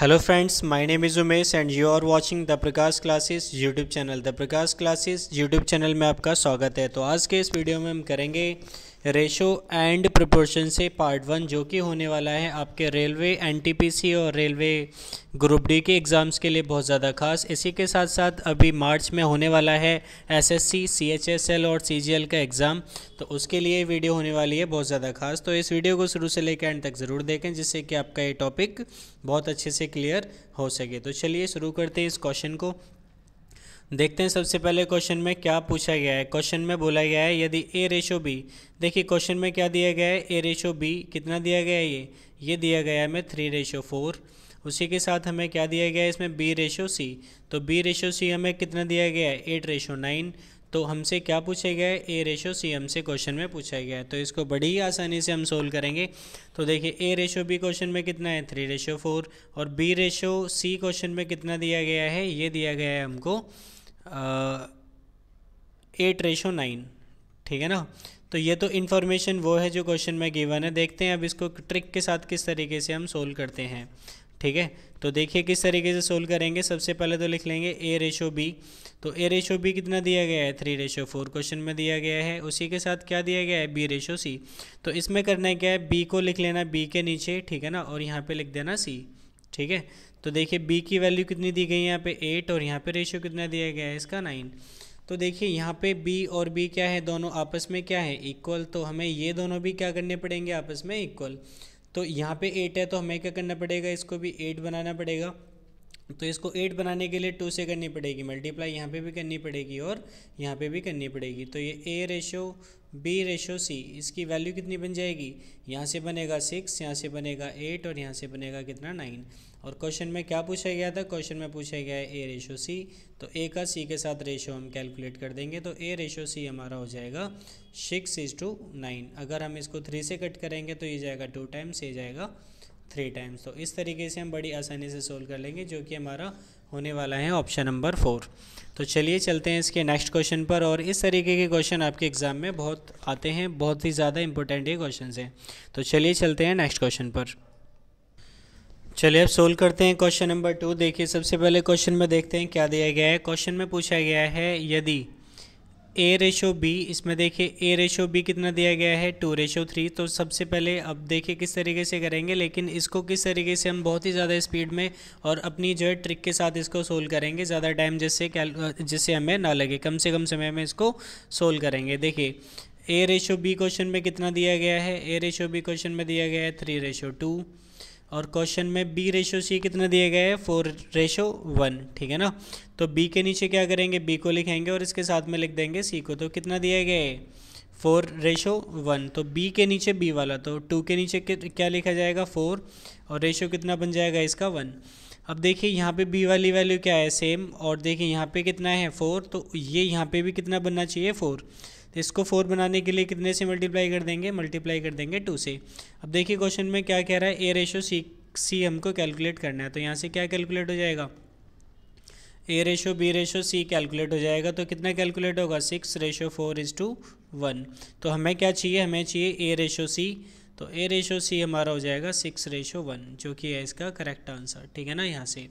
hello friends my name is Umesh and you are watching the Prakash classes YouTube channel the Prakash classes YouTube channel में आपका स्वागत है तो आज के इस वीडियो में हम करेंगे रेशो एंड प्रोपोर्शन से पार्ट वन जो कि होने वाला है आपके रेलवे एनटीपीसी और रेलवे ग्रुप डी के एग्ज़ाम्स के लिए बहुत ज़्यादा खास इसी के साथ साथ अभी मार्च में होने वाला है एसएससी, सीएचएसएल और सीजीएल का एग्ज़ाम तो उसके लिए वीडियो होने वाली है बहुत ज़्यादा खास तो इस वीडियो को शुरू से लेकर एंड तक ज़रूर देखें जिससे कि आपका ये टॉपिक बहुत अच्छे से क्लियर हो सके तो चलिए शुरू करते हैं इस क्वेश्चन को देखते हैं सबसे पहले क्वेश्चन में क्या पूछा गया है क्वेश्चन में बोला गया है यदि ए रेशो बी देखिए क्वेश्चन में क्या दिया गया है ए रेशो बी कितना दिया गया है ये ये दिया गया है हमें थ्री रेशो फोर उसी के साथ हमें क्या दिया गया है इसमें बी रेशो सी तो बी रेशो सी हमें कितना दिया गया है एट रेशो नाइन तो हमसे क्या पूछा गया है ए रेशो सी हमसे क्वेश्चन में पूछा गया है तो इसको बड़ी ही आसानी से हम सोल्व करेंगे तो देखिए ए रेशो बी क्वेश्चन में कितना है थ्री रेशो फोर और बी रेशो सी क्वेश्चन में कितना दिया गया है ये दिया गया है हमको एट रेशो नाइन ठीक है ना तो ये तो इन्फॉर्मेशन वो है जो क्वेश्चन में गिवन है देखते हैं अब इसको ट्रिक के साथ किस तरीके से हम सोल्व करते हैं ठीक है तो देखिए किस तरीके से सोल्व करेंगे सबसे पहले तो लिख लेंगे ए रेशो बी तो ए रेशो बी कितना दिया गया है थ्री रेशो फोर क्वेश्चन में दिया गया है उसी के साथ क्या दिया गया है बी रेशो सी तो इसमें करना क्या है बी को लिख लेना बी के नीचे ठीक है ना और यहाँ पे लिख देना सी ठीक है तो देखिए बी की वैल्यू कितनी दी गई है यहाँ पे एट और यहाँ पे रेशियो कितना दिया गया है इसका नाइन तो देखिए यहाँ पे बी और बी क्या है दोनों आपस में क्या है इक्वल तो हमें ये दोनों भी क्या करने पड़ेंगे आपस में इक्वल तो यहाँ पे एट है तो हमें क्या करना पड़ेगा इसको भी एट बनाना पड़ेगा तो इसको एट बनाने के लिए टू से करनी पड़ेगी मल्टीप्लाई यहाँ पे भी करनी पड़ेगी और यहाँ पे भी करनी पड़ेगी तो ये A ratio B ratio C इसकी वैल्यू कितनी बन जाएगी यहाँ से बनेगा सिक्स यहाँ से बनेगा एट और यहाँ से बनेगा कितना नाइन और क्वेश्चन में क्या पूछा गया था क्वेश्चन में पूछा गया है ए रेशो सी तो ए का सी के साथ रेशो हम कैलकुलेट कर देंगे तो ए रेशो सी हमारा हो जाएगा सिक्स इज टू नाइन अगर हम इसको थ्री से कट करेंगे तो ये जाएगा टू टाइम्स ये जाएगा थ्री टाइम्स तो इस तरीके से हम बड़ी आसानी से सोल्व कर लेंगे जो कि हमारा होने वाला है ऑप्शन नंबर फोर तो चलिए चलते हैं इसके नेक्स्ट क्वेश्चन पर और इस तरीके के क्वेश्चन आपके एग्ज़ाम में बहुत आते हैं बहुत ही ज़्यादा इंपॉर्टेंट ये क्वेश्चन हैं तो चलिए चलते हैं नेक्स्ट क्वेश्चन पर चलिए अब सोल्व करते हैं क्वेश्चन नंबर टू देखिए सबसे पहले क्वेश्चन में देखते हैं क्या दिया गया है क्वेश्चन में पूछा गया है यदि ए रेशो बी इसमें देखिए ए रेशो बी कितना दिया गया है टू रेशो थ्री तो सबसे पहले अब देखिए किस तरीके से करेंगे लेकिन इसको किस तरीके से हम बहुत ही ज़्यादा स्पीड में और अपनी जो है ट्रिक के साथ इसको सोल्व करेंगे ज़्यादा टाइम जिससे जिससे हमें ना लगे कम से कम समय में इसको सोल्व करेंगे देखिए ए रेशो बी क्वेश्चन में कितना दिया गया है ए रेशो बी क्वेश्चन में दिया गया है थ्री रेशो टू और क्वेश्चन में बी रेशो सी कितने दिए गए हैं फोर रेशो वन ठीक है ना तो बी के नीचे क्या करेंगे बी को लिखेंगे और इसके साथ में लिख देंगे सी को तो कितना दिए गए फोर रेशो वन तो बी के नीचे बी वाला तो टू के नीचे क्या लिखा जाएगा फोर और रेशो कितना बन जाएगा इसका वन अब देखिए यहाँ पे बी वाली वैल्यू क्या है सेम और देखिए यहाँ पे कितना है फोर तो ये यहाँ पे भी कितना बनना चाहिए फोर तो इसको फोर बनाने के लिए कितने से मल्टीप्लाई कर देंगे मल्टीप्लाई कर देंगे टू से अब देखिए क्वेश्चन में क्या कह रहा है ए रेशो सी सी हमको कैलकुलेट करना है तो यहाँ से क्या कैलकुलेट हो जाएगा A ratio B ratio C calculate हो जाएगा तो कितना कैलकुलेट होगा six ratio four is to one तो हमें क्या चाहिए हमें चाहिए ए रेशो सी तो ए रेशो सी हमारा हो जाएगा सिक्स रेशो वन जो कि है इसका करेक्ट आंसर ठीक है ना यहाँ से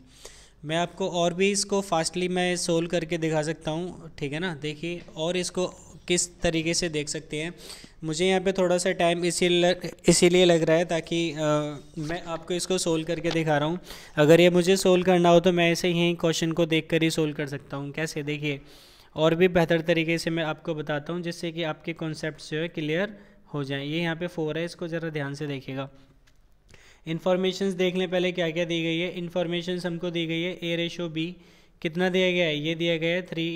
मैं आपको और भी इसको फास्टली मैं सोल्व करके दिखा सकता हूँ ठीक है ना देखिए और इसको किस तरीके से देख सकते हैं मुझे यहाँ पे थोड़ा सा टाइम इसी इसीलिए लग रहा है ताकि आ, मैं आपको इसको सोल्व करके दिखा रहा हूँ अगर ये मुझे सोल्व करना हो तो मैं ऐसे यहीं क्वेश्चन को देख कर ही सोल्व कर सकता हूँ कैसे देखिए और भी बेहतर तरीके से मैं आपको बताता हूँ जिससे कि आपके कॉन्सेप्ट जो है क्लियर हो जाए ये यहाँ पर फोर है इसको ज़रा ध्यान से देखिएगा इन्फॉर्मेशन देख लें पहले क्या क्या दी गई है इन्फॉर्मेशन हमको दी गई है ए रेशो बी कितना दिया गया है ये दिया गया है थ्री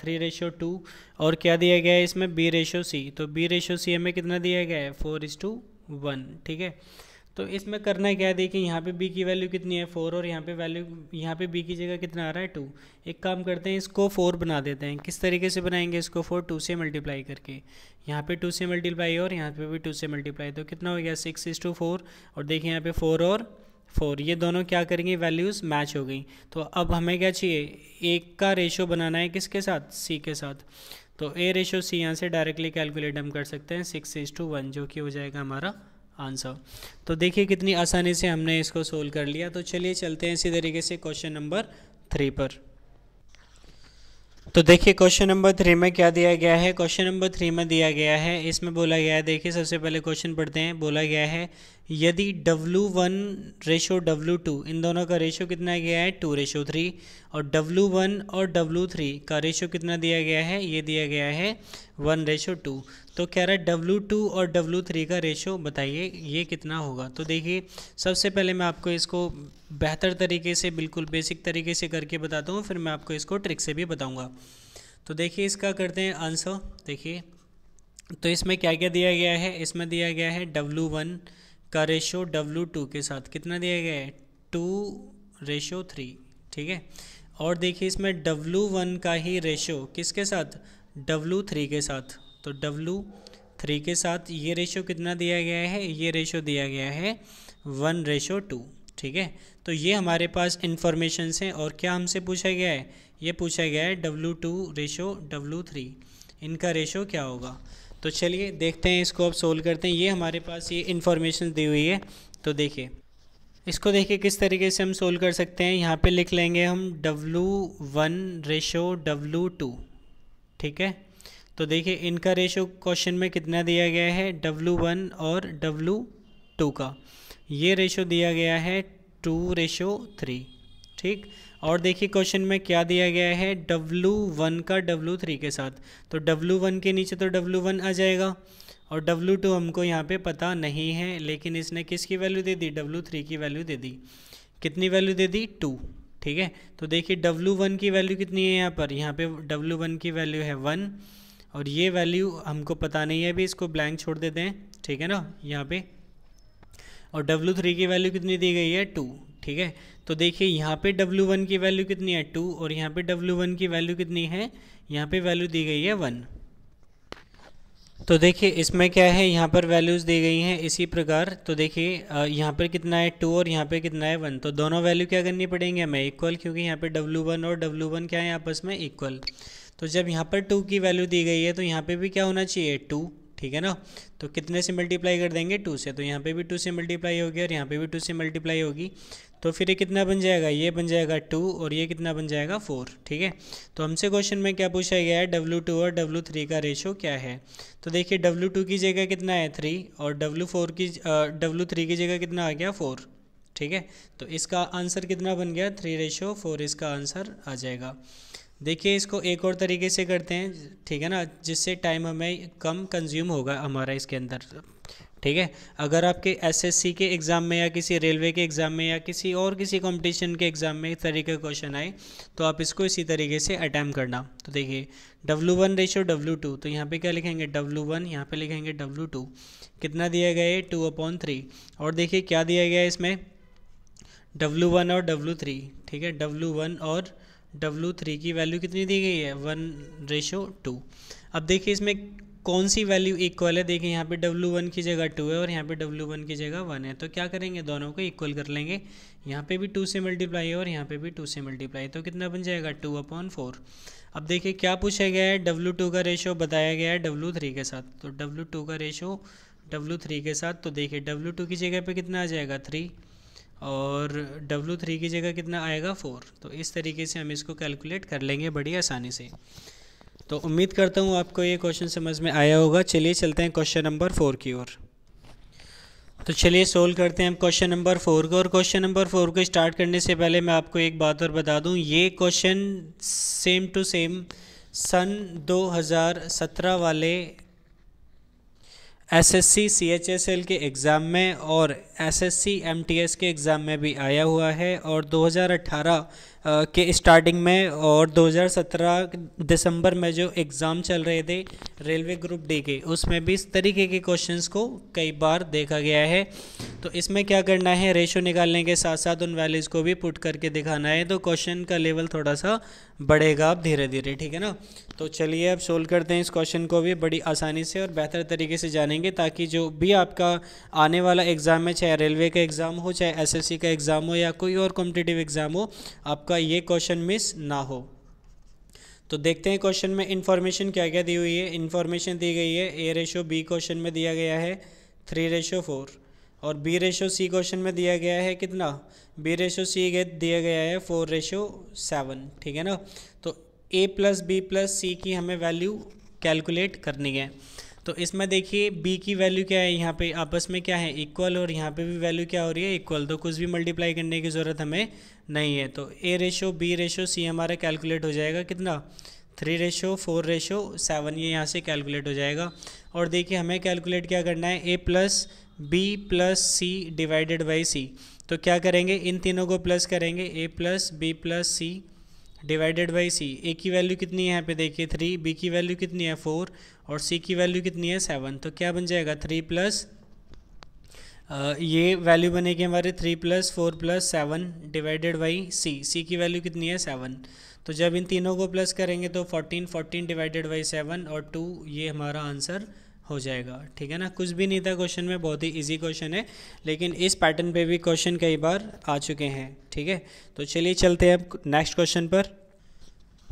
थ्री रेशो टू और क्या दिया गया है इसमें बी रेशो सी तो बी रेशो सी हमें कितना दिया गया है फोर इज टू वन ठीक है तो इसमें करना क्या है देखिए यहाँ पे बी की वैल्यू कितनी है फोर और यहाँ पे वैल्यू यहाँ पे बी की जगह कितना आ रहा है टू एक काम करते हैं इसको फोर बना देते हैं किस तरीके से बनाएंगे इसको फोर टू से मल्टीप्लाई करके यहाँ पे टू से मल्टीप्लाई और यहाँ पे भी टू से मल्टीप्लाई तो कितना हो गया सिक्स इज टू फोर और देखिए यहाँ पे फोर और फोर ये दोनों क्या करेंगे वैल्यूज़ मैच हो गई तो अब हमें क्या चाहिए एक का रेशो बनाना है किसके साथ सी के साथ तो ए रेशो सी यहाँ से डायरेक्टली कैलकुलेट हम कर सकते हैं सिक्स इज टू वन जो कि हो जाएगा हमारा आंसर तो देखिए कितनी आसानी से हमने इसको सोल्व कर लिया तो चलिए चलते हैं इसी तरीके से क्वेश्चन नंबर थ्री पर तो देखिए क्वेश्चन नंबर थ्री में क्या दिया गया है क्वेश्चन नंबर थ्री में दिया गया है इसमें बोला गया है देखिए सबसे पहले क्वेश्चन पढ़ते हैं बोला गया है यदि W one ratio W two इन दोनों का रेशो कितना गया है टू रेशो थ्री और डब्लू वन और डब्लू थ्री का रेशो कितना दिया गया है ये दिया गया है वन रेशो टू तो कह रहा है डब्लू टू और डब्लू थ्री का रेशो बताइए ये कितना होगा तो देखिए सबसे पहले मैं आपको इसको बेहतर तरीके से बिल्कुल बेसिक तरीके से करके बताता हूँ फिर मैं आपको इसको ट्रिक से भी बताऊँगा तो देखिए इसका करते हैं आंसर देखिए तो इसमें क्या क्या दिया गया है इसमें दिया गया है डब्लू वन का रेशो डब्लू टू के साथ कितना दिया गया है टू रेशो थ्री ठीक है और देखिए इसमें डब्लू वन का ही रेशो किसके साथ डब्लू थ्री के साथ तो डब्लू थ्री के साथ ये रेशो कितना दिया गया है ये रेशो दिया गया है वन रेशो टू ठीक है तो ये हमारे पास इंफॉर्मेशन हैं और क्या हमसे पूछा गया है ये पूछा गया है W two ratio W three इनका रेशो क्या होगा तो चलिए देखते हैं इसको अब सोल्व करते हैं ये हमारे पास ये इन्फॉर्मेशन दी हुई है तो देखिए इसको देखिए किस तरीके से हम सोल्व कर सकते हैं यहाँ पे लिख लेंगे हम W1 one ratio W to ठीक है तो देखिए इनका रेशो क्वेश्चन में कितना दिया गया है W1 और W2 का ये रेशो दिया गया है टू रेशो थ्री ठीक और देखिए क्वेश्चन में क्या दिया गया है डब्लू वन का डब्लू थ्री के साथ तो डब्लू वन के नीचे तो W1 वन आ जाएगा और डब्लू टू हमको यहाँ पे पता नहीं है लेकिन इसने किसकी वैल्यू दे दी डब्लू थ्री की वैल्यू दे दी कितनी वैल्यू दे दी टू ठीक है तो देखिए डब्लू वन की वैल्यू कितनी है यहाँ पर यहाँ पे डब्लू वन की वैल्यू है वन और ये वैल्यू हमको पता नहीं है अभी इसको ब्लैंक छोड़ देते हैं ठीक है ना यहाँ पे और डब्लू थ्री की वैल्यू कितनी दी गई है टू ठीक है तो देखिए यहाँ पे W1 की वैल्यू कितनी है टू और यहाँ पे W1 की वैल्यू कितनी है यहाँ पे वैल्यू दी गई है वन तो देखिए इसमें क्या है यहाँ पर वैल्यूज़ दी गई हैं इसी प्रकार तो देखिए यहाँ पर कितना है टू और यहाँ पे कितना है वन तो दोनों वैल्यू क्या करनी पड़ेंगे हमें इक्वल क्योंकि यहाँ पे डब्ल्यू वन और डब्ल्यू वन क्या है आपस में इक्वल तो जब यहाँ पर टू की वैल्यू दी गई है तो यहाँ पे भी क्या होना चाहिए टू ठीक है ना तो कितने से मल्टीप्लाई कर देंगे टू से तो यहाँ पे भी टू से मल्टीप्लाई होगी और यहाँ पे भी टू से मल्टीप्लाई होगी तो फिर ये कितना बन जाएगा ये बन जाएगा टू और ये कितना बन जाएगा फोर ठीक है तो हमसे क्वेश्चन में क्या पूछा गया है डब्ल्यू टू और डब्ल्यू थ्री का रेशो क्या है तो देखिए डब्ल्यू टू की जगह कितना है थ्री और डब्ल्यू फोर की डब्ल्यू थ्री की जगह कितना आ गया फोर ठीक है तो इसका आंसर कितना बन गया थ्री रेशो फोर इसका आंसर आ जाएगा देखिए इसको एक और तरीके से करते हैं ठीक है ना जिससे टाइम हमें कम कंज्यूम होगा हमारा इसके अंदर ठीक है अगर आपके एसएससी के एग्ज़ाम में या किसी रेलवे के एग्ज़ाम में या किसी और किसी कंपटीशन के एग्ज़ाम में इस तरीके का क्वेश्चन आए तो आप इसको इसी तरीके से अटैम्प करना तो देखिए W one ratio W two तो यहाँ पे क्या लिखेंगे डब्लू वन यहाँ पर लिखेंगे डब्लू टू कितना दिया गया है टू अपॉन थ्री और देखिए क्या दिया गया है इसमें डब्लू वन और डब्लू थ्री ठीक है डब्लू वन और डब्लू थ्री की वैल्यू कितनी दी गई है वन रेशो टू अब देखिए इसमें कौन सी वैल्यू इक्वल है देखिए यहाँ पे डब्लू वन की जगह टू है और यहाँ पे डब्ल्यू वन की जगह वन है तो क्या करेंगे दोनों को इक्वल कर लेंगे यहाँ पे भी टू से मल्टीप्लाई है और यहाँ पे भी टू से मल्टीप्लाई तो कितना बन जाएगा टू अपॉन फोर अब देखिए क्या पूछा गया है डब्लू टू का रेशो बताया गया है डब्लू थ्री के साथ तो डब्लू टू का रेशो डब्लू थ्री के साथ तो देखिए डब्लू टू की जगह पर कितना आ जाएगा थ्री और डब्लू थ्री की जगह कितना आएगा फोर तो इस तरीके से हम इसको कैलकुलेट कर लेंगे बड़ी आसानी से तो उम्मीद करता हूँ आपको ये क्वेश्चन समझ में आया होगा चलिए चलते हैं क्वेश्चन नंबर फोर की ओर तो चलिए सोल्व करते हैं हम क्वेश्चन नंबर फोर को और क्वेश्चन नंबर फोर को स्टार्ट करने से पहले मैं आपको एक बात और बता दूं ये क्वेश्चन सेम टू सेम सन 2017 वाले एसएससी सीएचएसएल के एग्ज़ाम में और एसएससी एमटीएस के एग्ज़ाम में भी आया हुआ है और 2018 के स्टार्टिंग में और 2017 दिसंबर में जो एग्ज़ाम चल रहे थे रेलवे ग्रुप डी के उसमें भी इस तरीके के क्वेश्चंस को कई बार देखा गया है तो इसमें क्या करना है रेशो निकालने के साथ साथ उन वैल्यूज़ को भी पुट करके दिखाना है तो क्वेश्चन का लेवल थोड़ा सा बढ़ेगा आप धीरे धीरे ठीक है ना तो चलिए अब सोल्व करते हैं इस क्वेश्चन को भी बड़ी आसानी से और बेहतर तरीके से जानेंगे ताकि जो भी आपका आने वाला एग्ज़ाम है चाहे रेलवे का एग्ज़ाम हो चाहे एसएससी का एग्ज़ाम हो या कोई और कॉम्पिटेटिव एग्ज़ाम हो आपका ये क्वेश्चन मिस ना हो तो देखते हैं क्वेश्चन में इन्फॉर्मेशन क्या क्या दी हुई है इन्फॉर्मेशन दी गई है ए रेशो बी क्वेश्चन में दिया गया है थ्री रेशो फोर और बी रेशो सी क्वेश्चन में दिया गया है कितना बी रेशो सी दिया गया है फोर रेशो सेवन ठीक है ना तो A plus B plus C की हमें वैल्यू कैलकुलेट करनी है तो इसमें देखिए b की वैल्यू क्या है यहाँ पे आपस में क्या है इक्वल और यहाँ पे भी वैल्यू क्या हो रही है इक्वल तो कुछ भी मल्टीप्लाई करने की ज़रूरत हमें नहीं है तो A ratio B ratio C हमारा कैलकुलेट हो जाएगा कितना three ratio four ratio seven ये यहाँ से कैलकुलेट हो जाएगा और देखिए हमें कैलकुलेट क्या करना है A plus B plus C divided by C तो क्या करेंगे इन तीनों को प्लस करेंगे A plus B plus C divided by C A की वैल्यू कितनी है यहाँ पे देखिए थ्री बी की वैल्यू कितनी है फोर और सी की वैल्यू कितनी है सेवन तो क्या बन जाएगा थ्री प्लस ये वैल्यू बनेगी हमारे three plus four plus seven divided by C C की वैल्यू कितनी है सेवन तो जब इन तीनों को प्लस करेंगे तो fourteen fourteen divided by seven और टू ये हमारा आंसर हो जाएगा ठीक है ना कुछ भी नहीं था क्वेश्चन में बहुत ही इजी क्वेश्चन है लेकिन इस पैटर्न पे भी क्वेश्चन कई बार आ चुके हैं ठीक है तो चलिए चलते हैं अब नेक्स्ट क्वेश्चन पर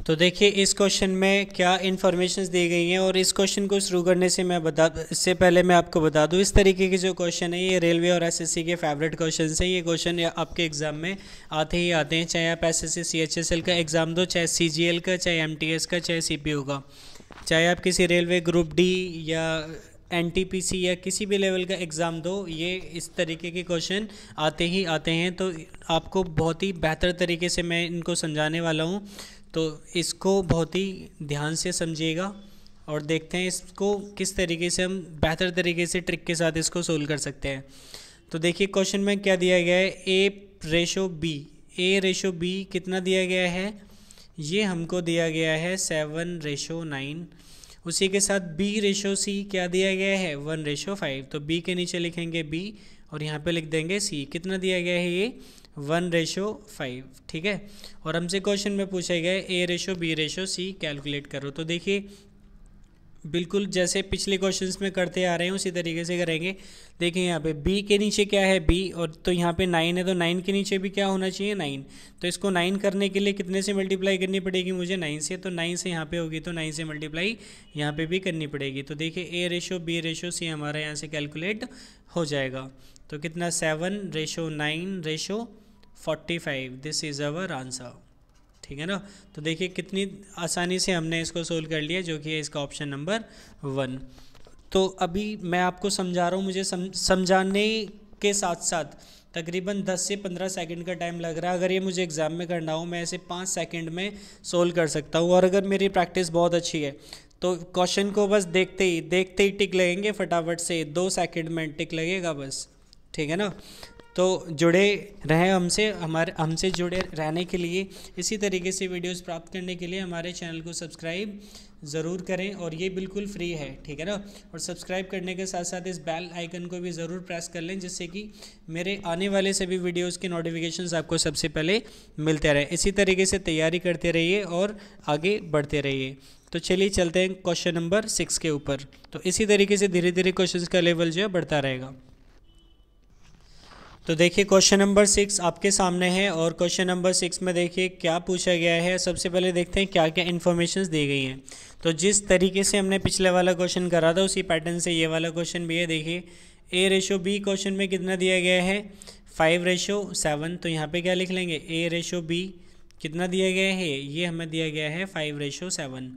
तो देखिए इस क्वेश्चन में क्या इन्फॉर्मेशन दी गई हैं और इस क्वेश्चन को शुरू करने से मैं बता इससे पहले मैं आपको बता दूं इस तरीके के जो क्वेश्चन है ये रेलवे और एसएससी के फेवरेट क्वेश्चन हैं ये क्वेश्चन आपके एग्ज़ाम में आते ही आते हैं चाहे आप एसएससी सीएचएसएल का एग्ज़ाम दो चाहे सीजीएल का चाहे एमटीएस का चाहे सीपीयू का चाहे आप किसी रेलवे ग्रुप डी या एन या किसी भी लेवल का एग्ज़ाम दो ये इस तरीके के क्वेश्चन आते ही आते हैं तो आपको बहुत ही बेहतर तरीके से मैं इनको समझाने वाला हूँ तो इसको बहुत ही ध्यान से समझिएगा और देखते हैं इसको किस तरीके से हम बेहतर तरीके से ट्रिक के साथ इसको सोल्व कर सकते हैं तो देखिए क्वेश्चन में क्या दिया गया है A ratio B A ratio B कितना दिया गया है ये हमको दिया गया है सेवन रेशो नाइन उसी के साथ बी रेशो सी क्या दिया गया है वन रेशो फाइव तो बी के नीचे लिखेंगे बी और यहाँ पे लिख देंगे सी कितना दिया गया है ये वन रेशो फाइव ठीक है और हमसे क्वेश्चन में पूछे गए A ratio B ratio C calculate करो तो देखिए बिल्कुल जैसे पिछले क्वेश्चंस में करते आ रहे हैं उसी तरीके से करेंगे देखें यहाँ पे बी के नीचे क्या है बी और तो यहाँ पे नाइन है तो नाइन के नीचे भी क्या होना चाहिए नाइन तो इसको नाइन करने के लिए कितने से मल्टीप्लाई करनी पड़ेगी मुझे नाइन से तो नाइन से यहाँ पे होगी तो नाइन से मल्टीप्लाई यहाँ पे भी करनी पड़ेगी तो देखिए A ratio B ratio C हमारा यहाँ से कैलकुलेट हो जाएगा तो कितना seven ratio nine ratio forty five this is our answer ठीक है ना तो देखिए कितनी आसानी से हमने इसको सोल्व कर लिया जो कि है इसका ऑप्शन नंबर वन तो अभी मैं आपको समझा रहा हूँ मुझे समझाने के साथ साथ तकरीबन 10 से 15 सेकंड का टाइम लग रहा है अगर ये मुझे एग्ज़ाम में करना हो मैं इसे 5 सेकंड में सोल्व कर सकता हूँ और अगर मेरी प्रैक्टिस बहुत अच्छी है तो क्वेश्चन को बस देखते ही देखते ही टिक लगेंगे फटाफट से दो सेकंड में टिक लगेगा बस ठीक है ना तो जुड़े रहें हमसे हमारे हमसे जुड़े रहने के लिए इसी तरीके से वीडियोस प्राप्त करने के लिए हमारे चैनल को सब्सक्राइब ज़रूर करें और ये बिल्कुल फ्री है ठीक है ना और सब्सक्राइब करने के साथ साथ इस बेल आइकन को भी ज़रूर प्रेस कर लें जिससे कि मेरे आने वाले सभी वीडियोस के नोटिफिकेशंस आपको सबसे पहले मिलते रहें इसी तरीके से तैयारी करते रहिए और आगे बढ़ते रहिए तो चलिए चलते हैं क्वेश्चन नंबर सिक्स के ऊपर तो इसी तरीके से धीरे धीरे क्वेश्चन का लेवल जो है बढ़ता रहेगा तो देखिए क्वेश्चन नंबर सिक्स आपके सामने है और क्वेश्चन नंबर सिक्स में देखिए क्या पूछा गया है सबसे पहले देखते हैं क्या क्या इन्फॉर्मेशन दी गई हैं तो जिस तरीके से हमने पिछले वाला क्वेश्चन करा था उसी पैटर्न से ये वाला क्वेश्चन भी है देखिए ए रेशो बी क्वेश्चन में कितना दिया गया है फाइव रेशो सेवन तो यहाँ पे क्या लिख लेंगे ए रेशो बी कितना दिया गया है ये हमें दिया गया है फाइव रेशो सेवन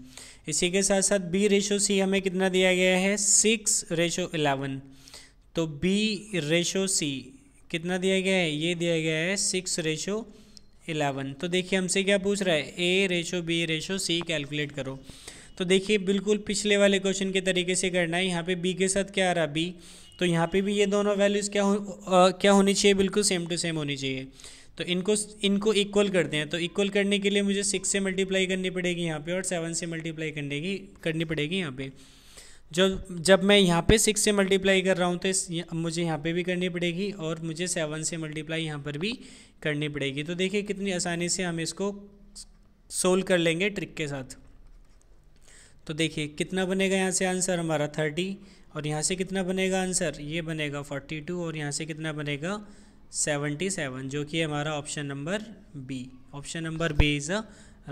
इसी के साथ साथ बी रेशो सी हमें कितना दिया गया है सिक्स रेशो इलेवन तो बी रेशो सी कितना दिया गया है ये दिया गया है सिक्स रेशो इलेवन तो देखिए हमसे क्या पूछ रहा है A ratio B ratio C calculate करो तो देखिए बिल्कुल पिछले वाले क्वेश्चन के तरीके से करना है यहाँ पे बी के साथ क्या आ रहा बी तो यहाँ पे भी ये दोनों वैल्यूज़ क्या हो आ, क्या होनी चाहिए बिल्कुल सेम टू सेम होनी चाहिए तो इनको इनको इक्वल करते हैं तो इक्वल करने के लिए मुझे सिक्स से मल्टीप्लाई करनी पड़ेगी यहाँ पे और सेवन से मल्टीप्लाई करने की करनी पड़ेगी यहाँ पे जो जब मैं यहाँ पे सिक्स से मल्टीप्लाई कर रहा हूँ तो मुझे यहाँ पे भी करनी पड़ेगी और मुझे सेवन से मल्टीप्लाई यहाँ पर भी करनी पड़ेगी तो देखिए कितनी आसानी से हम इसको सोल्व कर लेंगे ट्रिक के साथ तो देखिए कितना बनेगा यहाँ से आंसर हमारा थर्टी और यहाँ से कितना बनेगा आंसर ये बनेगा फोर्टी टू और यहाँ से कितना बनेगा सेवेंटी सेवन जो कि हमारा option number B option number B is a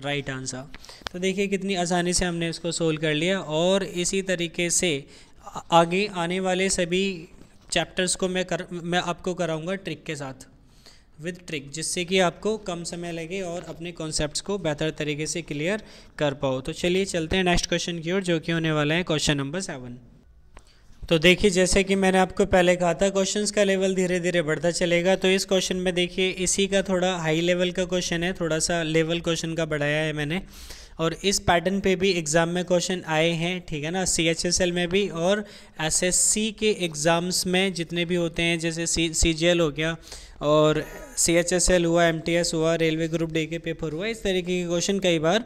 right answer तो देखिए कितनी आसानी से हमने इसको सोल्व कर लिया और इसी तरीके से आगे आने वाले सभी चैप्टर्स को मैं कर मैं आपको कराऊंगा ट्रिक के साथ विद ट्रिक जिससे कि आपको कम समय लगे और अपने कॉन्सेप्ट्स को बेहतर तरीके से क्लियर कर पाओ तो चलिए चलते हैं नेक्स्ट क्वेश्चन की ओर जो कि होने वाला है क्वेश्चन नंबर सेवन तो देखिए जैसे कि मैंने आपको पहले कहा था क्वेश्चंस का लेवल धीरे धीरे बढ़ता चलेगा तो इस क्वेश्चन में देखिए इसी का थोड़ा हाई लेवल का क्वेश्चन है थोड़ा सा लेवल क्वेश्चन का बढ़ाया है मैंने और इस पैटर्न पे भी एग्ज़ाम में क्वेश्चन आए हैं ठीक है ना सी एच एस एल में भी और एस एस सी के एग्ज़ाम्स में जितने भी होते हैं जैसे सी सी जी एल हो गया और सी एच एस एल हुआ एम टी एस हुआ रेलवे ग्रुप डे के पेपर हुआ इस तरीके के क्वेश्चन कई बार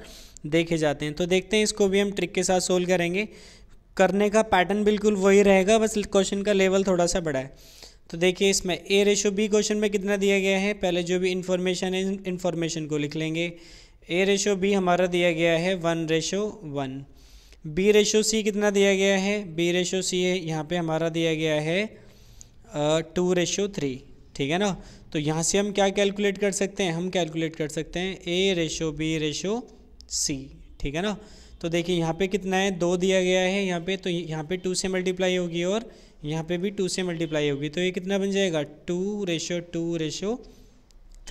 देखे जाते हैं तो देखते हैं इसको भी हम ट्रिक के साथ सोल्व करेंगे करने का पैटर्न बिल्कुल वही रहेगा बस क्वेश्चन का लेवल थोड़ा सा बड़ा है तो देखिए इसमें ए रेशो बी क्वेश्चन में कितना दिया गया है पहले जो भी इन्फॉर्मेशन है इन्फॉर्मेशन को लिख लेंगे ए रेशो बी हमारा दिया गया है one ratio one B ratio C कितना दिया गया है बी रेशो सी है यहाँ पे हमारा दिया गया है टू रेशो थ्री ठीक है ना तो यहाँ से हम क्या कैलकुलेट कर सकते हैं हम कैलकुलेट कर सकते हैं A ratio B ratio C ठीक है ना तो देखिए यहाँ पे कितना है दो दिया गया है यहाँ पे तो यहाँ पे टू से मल्टीप्लाई होगी और यहाँ पे भी टू से मल्टीप्लाई होगी तो ये कितना बन जाएगा two ratio two ratio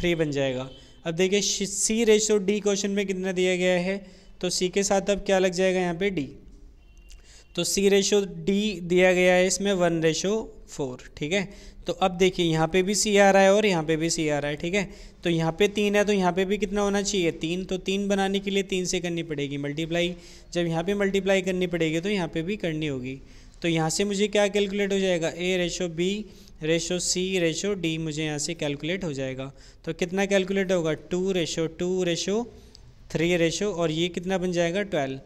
three बन जाएगा अब देखिए सी रेशो डी क्वेश्चन में कितना दिया गया है तो सी के साथ अब क्या लग जाएगा यहाँ पे डी तो सी रेशो डी दिया गया है इसमें वन रेशो फोर ठीक है तो अब देखिए यहाँ पे भी सी आ रहा है और यहाँ पे भी सी आ रहा है ठीक है तो यहाँ पे तीन है तो यहाँ पे भी कितना होना चाहिए तीन तो तीन बनाने के लिए तीन से करनी पड़ेगी मल्टीप्लाई जब यहाँ पे मल्टीप्लाई करनी पड़ेगी तो यहाँ पे भी करनी होगी तो यहाँ से मुझे क्या कैलकुलेट हो जाएगा A ratio B ratio C ratio D मुझे यहाँ से कैलकुलेट हो जाएगा तो कितना कैलकुलेट होगा two ratio two ratio three ratio और ये कितना बन जाएगा ट्वेल्व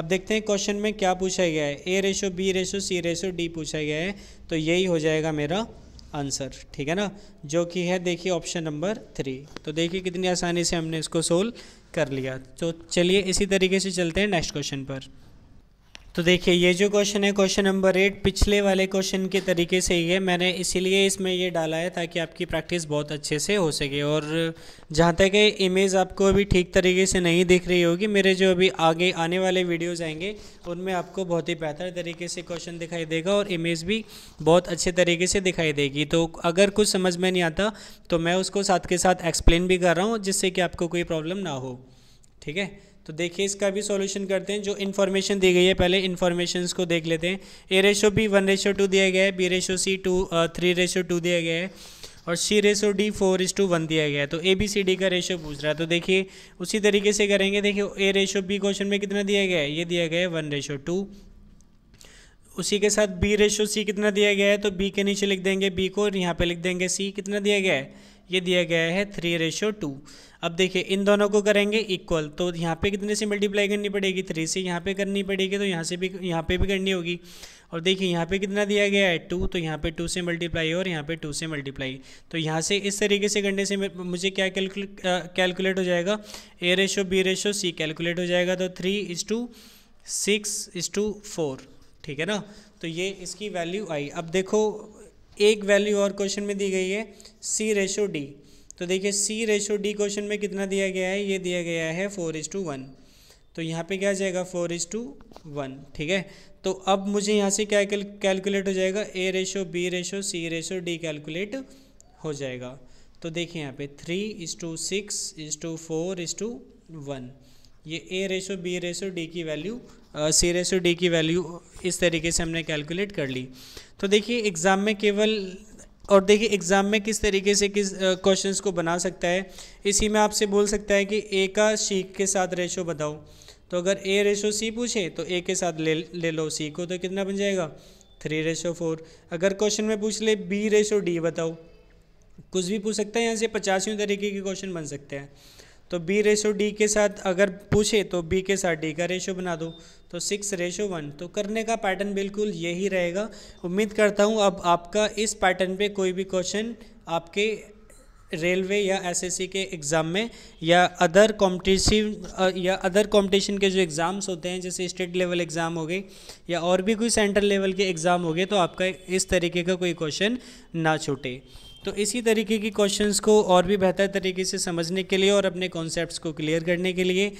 अब देखते हैं क्वेश्चन में क्या पूछा गया है A ratio B ratio C ratio D पूछा गया है तो यही हो जाएगा मेरा आंसर ठीक है ना जो कि है देखिए ऑप्शन नंबर थ्री तो देखिए कितनी आसानी से हमने इसको सोल्व कर लिया तो चलिए इसी तरीके से चलते हैं नेक्स्ट क्वेश्चन पर तो देखिए ये जो क्वेश्चन है क्वेश्चन नंबर एट पिछले वाले क्वेश्चन के तरीके से ही है मैंने इसीलिए इसमें ये डाला है ताकि आपकी प्रैक्टिस बहुत अच्छे से हो सके और जहाँ तक है इमेज आपको अभी ठीक तरीके से नहीं दिख रही होगी मेरे जो अभी आगे आने वाले वीडियोज़ आएंगे उनमें आपको बहुत ही बेहतर तरीके से क्वेश्चन दिखाई देगा और इमेज भी बहुत अच्छे तरीके से दिखाई देगी तो अगर कुछ समझ में नहीं आता तो मैं उसको साथ के साथ एक्सप्लेन भी कर रहा हूँ जिससे कि आपको कोई प्रॉब्लम ना हो ठीक है तो देखिए इसका भी सॉल्यूशन करते हैं जो इन्फॉर्मेशन दी गई है पहले इन्फॉर्मेशन को देख लेते हैं A ratio B one ratio two दिया गया है B ratio C two three ratio two दिया गया है और C ratio D four is to one दिया गया है तो ए बी सी डी का रेशो पूछ रहा है तो देखिए उसी तरीके से करेंगे देखिए ए रेशो बी क्वेश्चन में कितना दिया गया है ये दिया गया है वन रेशो टू उसी के साथ बी रेशो सी कितना दिया गया है तो बी के नीचे लिख देंगे बी को और यहाँ पर लिख देंगे सी कितना दिया गया है ये दिया गया है थ्री रेशो टू अब देखिए इन दोनों को करेंगे इक्वल तो यहाँ पे कितने से मल्टीप्लाई करनी पड़ेगी थ्री से यहाँ पे करनी पड़ेगी तो यहाँ से भी यहाँ पे भी करनी होगी और देखिए यहाँ पे कितना दिया गया है टू तो यहाँ पे टू से मल्टीप्लाई और यहाँ पे टू से मल्टीप्लाई तो यहाँ से इस तरीके से करने से मुझे क्या कैलकुलेट हो जाएगा A ratio B ratio C calculate हो जाएगा तो three is to six is to four ठीक है ना तो ये इसकी वैल्यू आई अब देखो एक वैल्यू और क्वेश्चन में दी गई है सी रेशो डी तो देखिए सी रेशो डी क्वेश्चन में कितना दिया गया है ये दिया गया है फोर इज टू वन तो यहाँ पे क्या आ जाएगा फोर इज टू वन ठीक है तो अब मुझे यहाँ से क्या कैलकुलेट हो जाएगा A ratio B ratio C ratio D calculate हो जाएगा तो देखिए यहाँ पे three is to six is to four is to one ये A ratio B ratio D की वैल्यू सी रेशो डी की वैल्यू इस तरीके से हमने कैलकुलेट कर ली तो देखिए एग्ज़ाम में केवल और देखिए एग्ज़ाम में किस तरीके से किस क्वेश्चंस को बना सकता है इसी में आपसे बोल सकता है कि ए का सी के साथ रेशो बताओ तो अगर ए रेशो सी पूछे तो ए के साथ ले ले लो सी को तो कितना बन जाएगा थ्री रेशो फोर अगर क्वेश्चन में पूछ ले बी रेशो डी बताओ कुछ भी पूछ सकता है यहाँ से पचासवीं तरीके के क्वेश्चन बन सकते हैं तो बी रेशो डी के साथ अगर पूछे तो बी के साथ डी का रेशो बना दो तो सिक्स रेशो वन तो करने का पैटर्न बिल्कुल यही रहेगा उम्मीद करता हूँ अब आपका इस पैटर्न पे कोई भी क्वेश्चन आपके रेलवे या एसएससी के एग्ज़ाम में या अदर कॉम्पिटिशन या अदर कॉम्पिटिशन के जो एग्ज़ाम्स होते हैं जैसे स्टेट लेवल एग्ज़ाम हो गए या और भी कोई सेंट्रल लेवल के एग्ज़ाम हो गए तो आपका इस तरीके का कोई क्वेश्चन ना छूटे तो इसी तरीके की क्वेश्चंस को और भी बेहतर तरीके से समझने के लिए और अपने कॉन्सेप्ट्स को क्लियर करने के लिए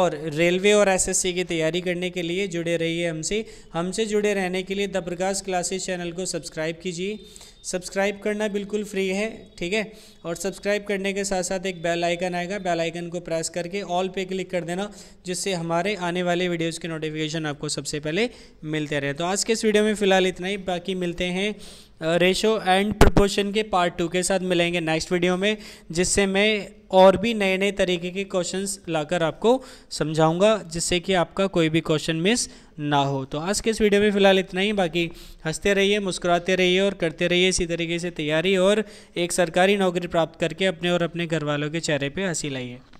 और रेलवे और एसएससी की तैयारी करने के लिए जुड़े रहिए हमसे हमसे जुड़े रहने के लिए द प्रकाश क्लासेस चैनल को सब्सक्राइब कीजिए सब्सक्राइब करना बिल्कुल फ्री है ठीक है और सब्सक्राइब करने के साथ साथ एक बेल आइकन आएगा बेल आइकन को प्रेस करके ऑल पे क्लिक कर देना जिससे हमारे आने वाले वीडियोज़ के नोटिफिकेशन आपको सबसे पहले मिलते रहे तो आज के इस वीडियो में फ़िलहाल इतना ही बाकी मिलते हैं रेशो एंड प्रपोर्शन के पार्ट टू के साथ मिलेंगे नेक्स्ट वीडियो में जिससे मैं और भी नए नए तरीके के क्वेश्चंस लाकर आपको समझाऊंगा जिससे कि आपका कोई भी क्वेश्चन मिस ना हो तो आज के इस वीडियो में फ़िलहाल इतना ही बाकी हंसते रहिए मुस्कुराते रहिए और करते रहिए इसी तरीके से तैयारी और एक सरकारी नौकरी प्राप्त करके अपने और अपने घर वालों के चेहरे पर हंसी लाइए